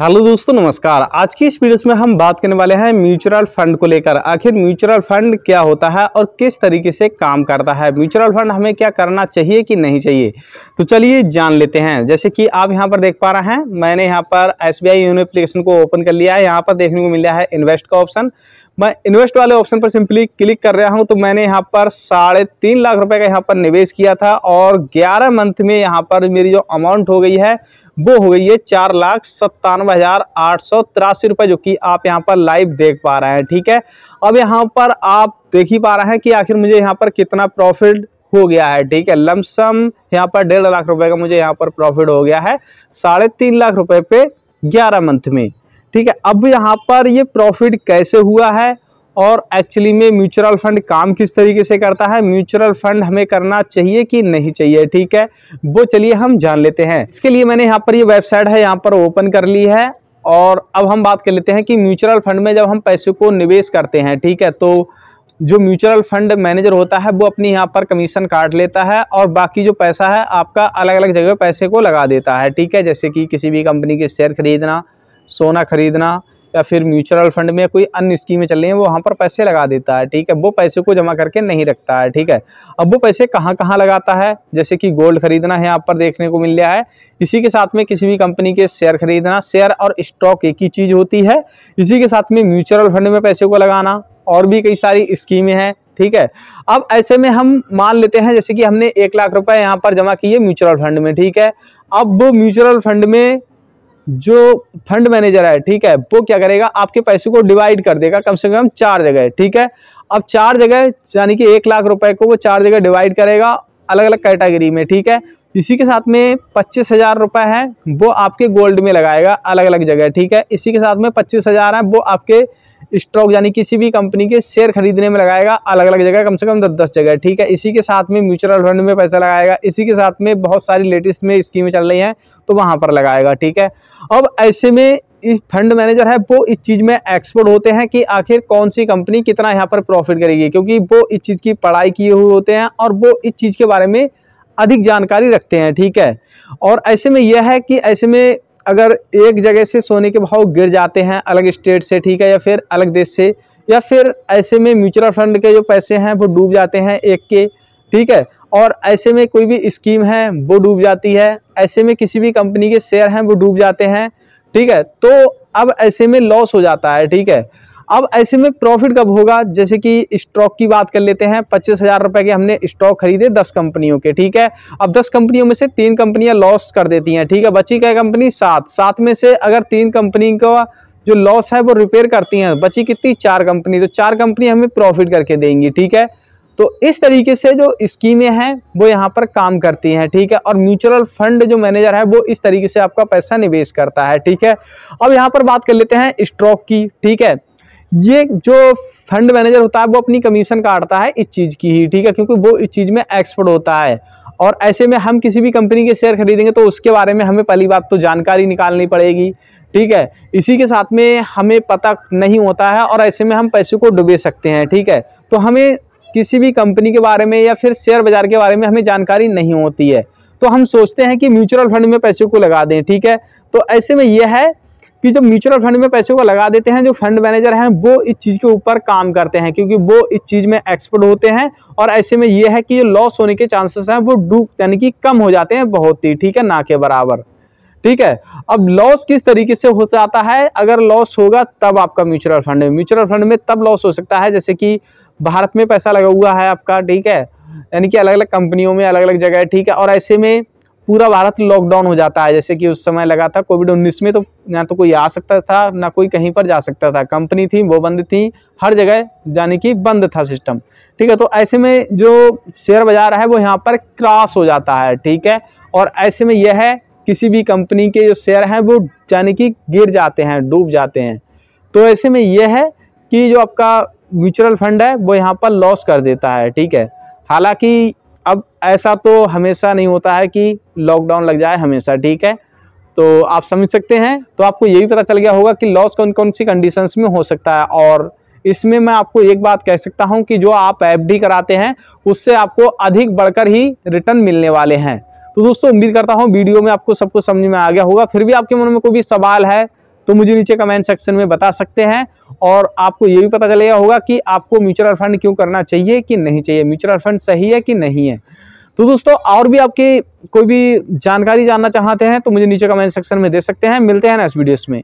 hello दोस्तों नमस्कार आज की इस वीडियो में हम बात करने वाले हैं म्यूचुअल फंड को लेकर आखिर म्यूचुअल फंड क्या होता है और किस तरीके से काम करता है म्यूचुअल फंड हमें क्या करना चाहिए कि नहीं चाहिए तो चलिए जान लेते हैं जैसे कि आप यहां पर देख पा रहे हैं मैंने यहां पर एस बी एप्लीकेशन को ओपन कर लिया है यहाँ पर देखने को मिल है इन्वेस्ट का ऑप्शन मैं इन्वेस्ट वाले ऑप्शन पर सिंपली क्लिक कर रहा हूँ तो मैंने यहाँ पर साढ़े तीन लाख रुपये का यहाँ पर निवेश किया था और ग्यारह मंथ में यहाँ पर मेरी जो अमाउंट हो गई है वो हो गई है चार लाख सत्तानवे हजार आठ सौ तिरासी रुपये जो कि आप यहाँ पर लाइव देख पा रहे हैं ठीक है अब यहाँ पर आप देख ही पा रहे हैं कि आखिर मुझे यहाँ पर कितना प्रॉफिट हो गया है ठीक है लमसम यहाँ पर डेढ़ लाख रुपए का मुझे यहाँ पर प्रॉफिट हो गया है साढ़े तीन लाख रुपए पे ग्यारह मंथ में ठीक है अब यहाँ पर ये प्रॉफिट कैसे हुआ है और एक्चुअली में म्यूचुअल फंड काम किस तरीके से करता है म्यूचुअल फंड हमें करना चाहिए कि नहीं चाहिए ठीक है वो चलिए हम जान लेते हैं इसके लिए मैंने यहाँ पर ये वेबसाइट है यहाँ पर ओपन कर ली है और अब हम बात कर लेते हैं कि म्यूचुअल फंड में जब हम पैसे को निवेश करते हैं ठीक है तो जो म्यूचुअल फंड मैनेजर होता है वो अपनी यहाँ पर कमीशन काट लेता है और बाकी जो पैसा है आपका अलग अलग जगह पैसे को लगा देता है ठीक है जैसे कि किसी भी कंपनी के शेयर खरीदना सोना खरीदना या फिर म्यूचुअल फंड में कोई अन्य स्कीमें चल रही हैं वो वहाँ पर पैसे लगा देता है ठीक है वो पैसे को जमा करके नहीं रखता है ठीक है अब वो पैसे कहाँ कहाँ लगाता है जैसे कि गोल्ड खरीदना है यहाँ पर देखने को मिल रहा है इसी के साथ में किसी भी कंपनी के शेयर खरीदना शेयर और स्टॉक एक ही चीज़ होती है इसी के साथ में म्यूचुअल फंड में पैसे को लगाना और भी कई सारी स्कीमें हैं ठीक है अब ऐसे में हम मान लेते हैं जैसे कि हमने एक लाख रुपए यहाँ पर जमा किए म्यूचुअल फंड में ठीक है अब वो म्यूचुअल फंड में जो फंड मैनेजर है ठीक है वो क्या करेगा आपके पैसे को डिवाइड कर देगा कम से कम चार जगह ठीक है अब चार जगह यानी कि एक लाख रुपए को वो चार जगह डिवाइड करेगा अलग अलग कैटेगरी में ठीक है इसी के साथ में पच्चीस हज़ार रुपये है वो आपके गोल्ड में लगाएगा अलग अलग जगह ठीक है इसी के साथ में पच्चीस हज़ार है वो आपके स्टॉक यानी किसी भी कंपनी के शेयर खरीदने में लगाएगा अलग अलग जगह कम से कम दस दस जगह ठीक है इसी के साथ में म्यूचुअल फंड में पैसा लगाएगा इसी के साथ में बहुत सारी लेटेस्ट में स्कीमें चल रही हैं तो वहाँ पर लगाएगा ठीक है अब ऐसे में इस फंड मैनेजर है वो इस चीज़ में एक्सपर्ट होते हैं कि आखिर कौन सी कंपनी कितना यहाँ पर प्रॉफिट करेगी क्योंकि वो इस चीज़ की पढ़ाई किए हुए होते हैं और वो इस चीज़ के बारे में अधिक जानकारी रखते हैं ठीक है और ऐसे में यह है कि ऐसे में अगर एक जगह से सोने के भाव गिर जाते हैं अलग स्टेट से ठीक है या फिर अलग देश से या फिर ऐसे में म्यूचुअल फंड के जो पैसे हैं वो डूब जाते हैं एक के ठीक है और ऐसे में कोई भी स्कीम है वो डूब जाती है ऐसे में किसी भी कंपनी के शेयर हैं वो डूब जाते हैं ठीक है तो अब ऐसे में लॉस हो जाता है ठीक है अब ऐसे में प्रॉफिट कब होगा जैसे कि स्टॉक की बात कर लेते हैं पच्चीस हज़ार रुपये के हमने स्टॉक खरीदे दस कंपनियों के ठीक है अब दस कंपनियों में से तीन कंपनियां लॉस कर देती हैं ठीक है बची क्या कंपनी सात सात में से अगर तीन कंपनी का जो लॉस है वो रिपेयर करती हैं बची कितनी चार कंपनी तो चार कंपनी हमें प्रॉफिट करके देंगी ठीक है तो इस तरीके से जो स्कीमें हैं वो यहाँ पर काम करती हैं ठीक है और म्यूचुअल फंड जो मैनेजर है वो इस तरीके से आपका पैसा निवेश करता है ठीक है अब यहाँ पर बात कर लेते हैं स्टॉक की ठीक है ये जो फंड मैनेजर होता है वो अपनी कमीशन काटता है इस चीज़ की ही ठीक है क्योंकि वो इस चीज़ में एक्सपर्ट होता है और ऐसे में हम किसी भी कंपनी के शेयर खरीदेंगे तो उसके बारे में हमें पहली बात तो जानकारी निकालनी पड़ेगी ठीक है इसी के साथ में हमें पता नहीं होता है और ऐसे में हम पैसे को डुबे सकते हैं ठीक है तो हमें किसी भी कंपनी के बारे में या फिर शेयर बाज़ार के बारे में हमें जानकारी नहीं होती है तो हम सोचते हैं कि म्यूचुअल फंड में पैसे को लगा दें ठीक है तो ऐसे में यह है कि जब म्यूचुअल फंड में पैसे को लगा देते हैं जो फंड मैनेजर हैं वो इस चीज़ के ऊपर काम करते हैं क्योंकि वो इस चीज़ में एक्सपर्ट होते हैं और ऐसे में ये है कि जो लॉस होने के चांसेस हैं वो डूब यानी कि कम हो जाते हैं बहुत ही ठीक है ना के बराबर ठीक है अब लॉस किस तरीके से हो जाता है अगर लॉस होगा तब आपका म्यूचुअल फंड म्यूचुअल फंड में तब लॉस हो सकता है जैसे कि भारत में पैसा लगा हुआ है आपका ठीक है यानी कि अलग अलग कंपनियों में अलग अलग जगह ठीक है और ऐसे में पूरा भारत लॉकडाउन हो जाता है जैसे कि उस समय लगा था कोविड उन्नीस में तो ना तो कोई आ सकता था ना कोई कहीं पर जा सकता था कंपनी थी वो बंद थी हर जगह जाने कि बंद था सिस्टम ठीक है तो ऐसे में जो शेयर बाजार है वो यहाँ पर क्रॉस हो जाता है ठीक है और ऐसे में यह है किसी भी कंपनी के जो शेयर हैं वो यानी कि गिर जाते हैं डूब जाते हैं तो ऐसे में यह है कि जो आपका म्यूचुअल फंड है वो यहाँ पर लॉस कर देता है ठीक है हालांकि अब ऐसा तो हमेशा नहीं होता है कि लॉकडाउन लग जाए हमेशा ठीक है तो आप समझ सकते हैं तो आपको ये भी पता चल गया होगा कि लॉस कौन कौन सी कंडीशंस में हो सकता है और इसमें मैं आपको एक बात कह सकता हूं कि जो आप एफ कराते हैं उससे आपको अधिक बढ़कर ही रिटर्न मिलने वाले हैं तो दोस्तों उम्मीद करता हूं वीडियो में आपको सब कुछ समझ में आ गया होगा फिर भी आपके मन में कोई भी सवाल है तो मुझे नीचे कमेंट सेक्शन में बता सकते हैं और आपको ये भी पता चलेगा होगा कि आपको म्यूचुअल फंड क्यों करना चाहिए कि नहीं चाहिए म्यूचुअल फंड सही है कि नहीं है तो दोस्तों और भी आपकी कोई भी जानकारी जानना चाहते हैं तो मुझे नीचे कमेंट सेक्शन में दे सकते हैं मिलते हैं इस वीडियोस में